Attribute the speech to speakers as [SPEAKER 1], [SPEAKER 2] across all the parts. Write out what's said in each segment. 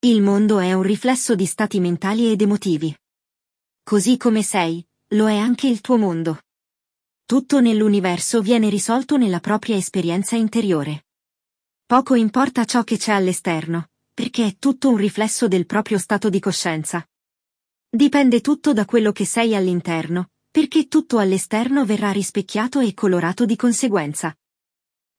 [SPEAKER 1] Il mondo è un riflesso di stati mentali ed emotivi. Così come sei, lo è anche il tuo mondo. Tutto nell'universo viene risolto nella propria esperienza interiore. Poco importa ciò che c'è all'esterno, perché è tutto un riflesso del proprio stato di coscienza. Dipende tutto da quello che sei all'interno, perché tutto all'esterno verrà rispecchiato e colorato di conseguenza.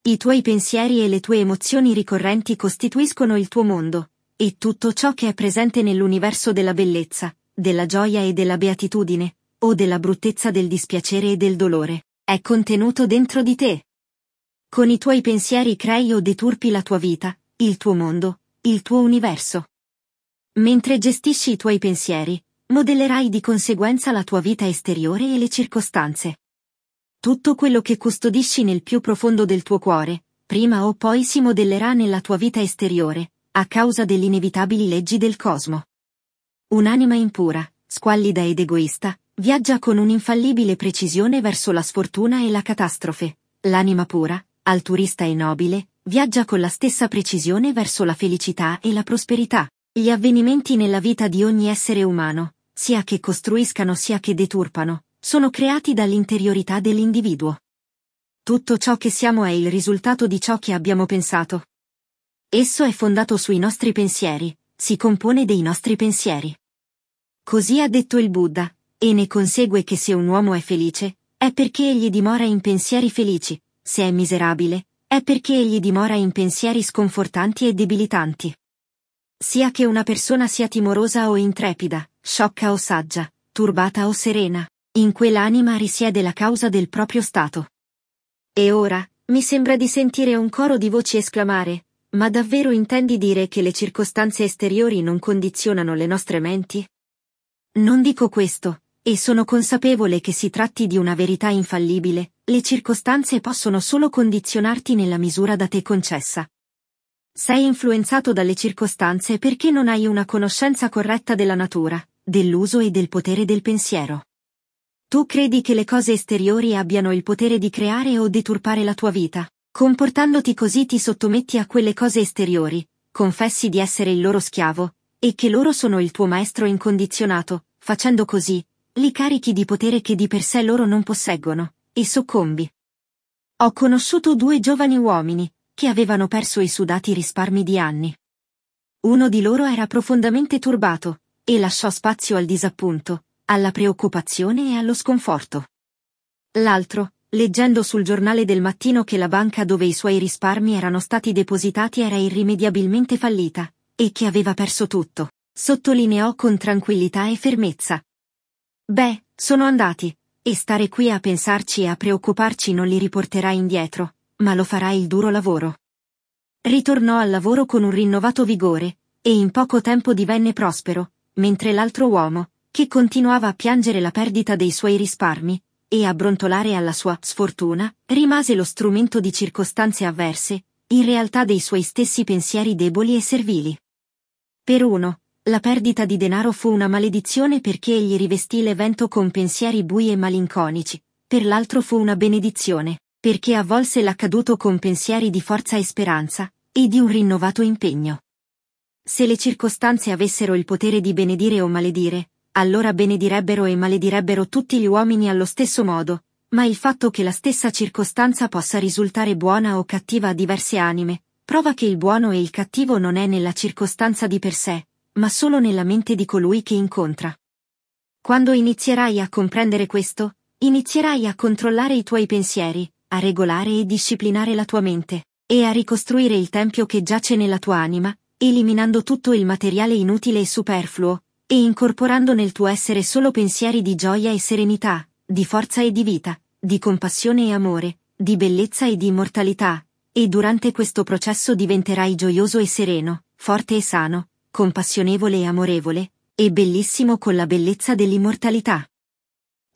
[SPEAKER 1] I tuoi pensieri e le tue emozioni ricorrenti costituiscono il tuo mondo, e tutto ciò che è presente nell'universo della bellezza, della gioia e della beatitudine, o della bruttezza del dispiacere e del dolore, è contenuto dentro di te. Con i tuoi pensieri crei o deturpi la tua vita, il tuo mondo, il tuo universo. Mentre gestisci i tuoi pensieri, modellerai di conseguenza la tua vita esteriore e le circostanze. Tutto quello che custodisci nel più profondo del tuo cuore, prima o poi si modellerà nella tua vita esteriore, a causa delle inevitabili leggi del cosmo. Un'anima impura, squallida ed egoista, viaggia con un'infallibile precisione verso la sfortuna e la catastrofe. L'anima pura, alturista e nobile, viaggia con la stessa precisione verso la felicità e la prosperità. Gli avvenimenti nella vita di ogni essere umano, sia che costruiscano sia che deturpano, sono creati dall'interiorità dell'individuo. Tutto ciò che siamo è il risultato di ciò che abbiamo pensato, Esso è fondato sui nostri pensieri, si compone dei nostri pensieri. Così ha detto il Buddha, e ne consegue che se un uomo è felice, è perché egli dimora in pensieri felici, se è miserabile, è perché egli dimora in pensieri sconfortanti e debilitanti. Sia che una persona sia timorosa o intrepida, sciocca o saggia, turbata o serena, in quell'anima risiede la causa del proprio stato. E ora, mi sembra di sentire un coro di voci esclamare, ma davvero intendi dire che le circostanze esteriori non condizionano le nostre menti? Non dico questo, e sono consapevole che si tratti di una verità infallibile, le circostanze possono solo condizionarti nella misura da te concessa. Sei influenzato dalle circostanze perché non hai una conoscenza corretta della natura, dell'uso e del potere del pensiero. Tu credi che le cose esteriori abbiano il potere di creare o deturpare la tua vita. Comportandoti così ti sottometti a quelle cose esteriori, confessi di essere il loro schiavo, e che loro sono il tuo maestro incondizionato, facendo così, li carichi di potere che di per sé loro non posseggono, e soccombi. Ho conosciuto due giovani uomini, che avevano perso i sudati risparmi di anni. Uno di loro era profondamente turbato, e lasciò spazio al disappunto, alla preoccupazione e allo sconforto. L'altro, leggendo sul giornale del mattino che la banca dove i suoi risparmi erano stati depositati era irrimediabilmente fallita, e che aveva perso tutto, sottolineò con tranquillità e fermezza. Beh, sono andati, e stare qui a pensarci e a preoccuparci non li riporterà indietro, ma lo farà il duro lavoro. Ritornò al lavoro con un rinnovato vigore, e in poco tempo divenne prospero, mentre l'altro uomo, che continuava a piangere la perdita dei suoi risparmi, e a brontolare alla sua sfortuna, rimase lo strumento di circostanze avverse, in realtà dei suoi stessi pensieri deboli e servili. Per uno, la perdita di denaro fu una maledizione perché egli rivestì l'evento con pensieri bui e malinconici, per l'altro fu una benedizione, perché avvolse l'accaduto con pensieri di forza e speranza, e di un rinnovato impegno. Se le circostanze avessero il potere di benedire o maledire, allora benedirebbero e maledirebbero tutti gli uomini allo stesso modo, ma il fatto che la stessa circostanza possa risultare buona o cattiva a diverse anime, prova che il buono e il cattivo non è nella circostanza di per sé, ma solo nella mente di colui che incontra. Quando inizierai a comprendere questo, inizierai a controllare i tuoi pensieri, a regolare e disciplinare la tua mente, e a ricostruire il tempio che giace nella tua anima, eliminando tutto il materiale inutile e superfluo, e incorporando nel tuo essere solo pensieri di gioia e serenità, di forza e di vita, di compassione e amore, di bellezza e di immortalità, e durante questo processo diventerai gioioso e sereno, forte e sano, compassionevole e amorevole, e bellissimo con la bellezza dell'immortalità.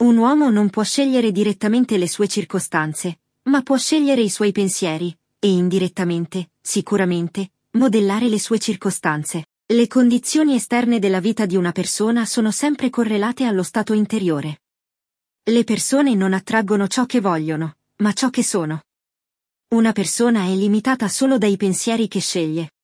[SPEAKER 1] Un uomo non può scegliere direttamente le sue circostanze, ma può scegliere i suoi pensieri, e indirettamente, sicuramente, modellare le sue circostanze. Le condizioni esterne della vita di una persona sono sempre correlate allo stato interiore. Le persone non attraggono ciò che vogliono, ma ciò che sono. Una persona è limitata solo dai pensieri che sceglie,